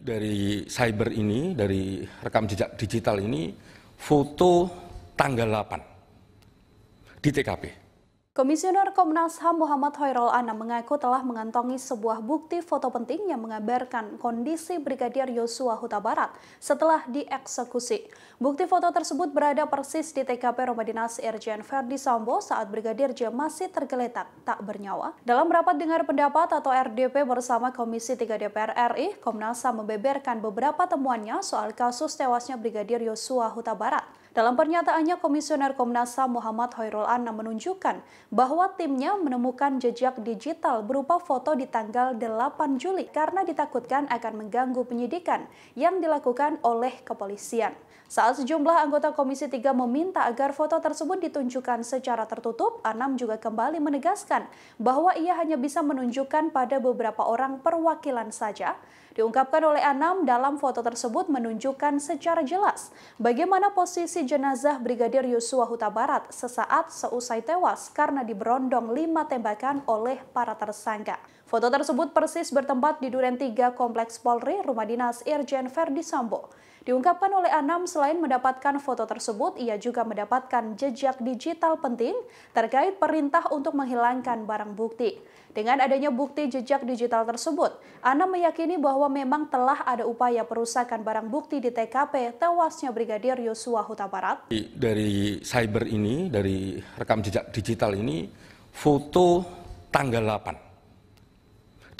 dari cyber ini, dari rekam jejak digital ini, foto tanggal 8 di TKP. Komisioner Komnas HAM Muhammad Hoirul Anam mengaku telah mengantongi sebuah bukti foto penting yang mengabarkan kondisi Brigadir Yosua Huta Barat setelah dieksekusi. Bukti foto tersebut berada persis di TKP Rumah Dinas Irjen Ferdi Sambo saat Brigadir J masih tergeletak tak bernyawa. Dalam rapat dengar pendapat atau RDP bersama Komisi 3 DPR RI, Komnas HAM membeberkan beberapa temuannya soal kasus tewasnya Brigadir Yosua Huta Barat. Dalam pernyataannya, Komisioner Komnas HAM Muhammad Hoirul Anam menunjukkan bahwa timnya menemukan jejak digital berupa foto di tanggal 8 Juli karena ditakutkan akan mengganggu penyidikan yang dilakukan oleh kepolisian. Saat sejumlah anggota Komisi 3 meminta agar foto tersebut ditunjukkan secara tertutup, Anam juga kembali menegaskan bahwa ia hanya bisa menunjukkan pada beberapa orang perwakilan saja. Diungkapkan oleh Anam dalam foto tersebut menunjukkan secara jelas bagaimana posisi jenazah Brigadir Yosua Huta Barat sesaat seusai tewas karena karena diberondong lima tembakan oleh para tersangka. Foto tersebut persis bertempat di Duren 3 Kompleks Polri, rumah dinas Irjen Verdi Sambo. Diungkapkan oleh Anam, selain mendapatkan foto tersebut, ia juga mendapatkan jejak digital penting terkait perintah untuk menghilangkan barang bukti. Dengan adanya bukti jejak digital tersebut, Anam meyakini bahwa memang telah ada upaya perusakan barang bukti di TKP tewasnya Brigadir Yosua Huta Barat. Dari cyber ini, dari rekam jejak digital ini, foto tanggal 8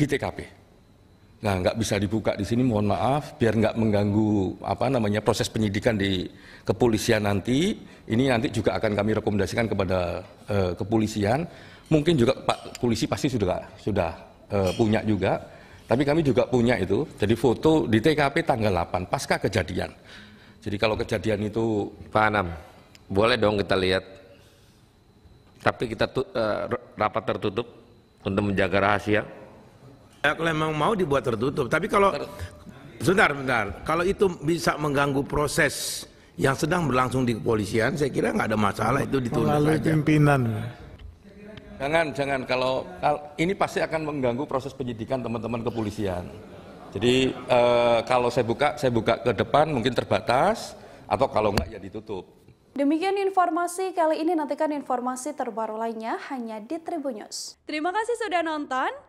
di TKP. Nah, nggak bisa dibuka di sini, mohon maaf, biar nggak mengganggu apa namanya proses penyidikan di kepolisian nanti. Ini nanti juga akan kami rekomendasikan kepada uh, kepolisian. Mungkin juga Pak polisi pasti sudah sudah uh, punya juga. Tapi kami juga punya itu. Jadi foto di TKP tanggal 8 pasca kejadian. Jadi kalau kejadian itu Pak Anam, boleh dong kita lihat. Tapi kita uh, rapat tertutup untuk menjaga rahasia. Ya, kalau memang mau dibuat tertutup, tapi kalau sebentar, sebentar. Kalau itu bisa mengganggu proses yang sedang berlangsung di kepolisian, saya kira nggak ada masalah itu ditunda Melalui pimpinan. Jangan, jangan. Kalau, ini pasti akan mengganggu proses penyidikan teman-teman kepolisian. Jadi eh, kalau saya buka, saya buka ke depan mungkin terbatas, atau kalau nggak ya ditutup. Demikian informasi kali ini nantikan informasi terbaru lainnya hanya di Tribun Terima kasih sudah nonton.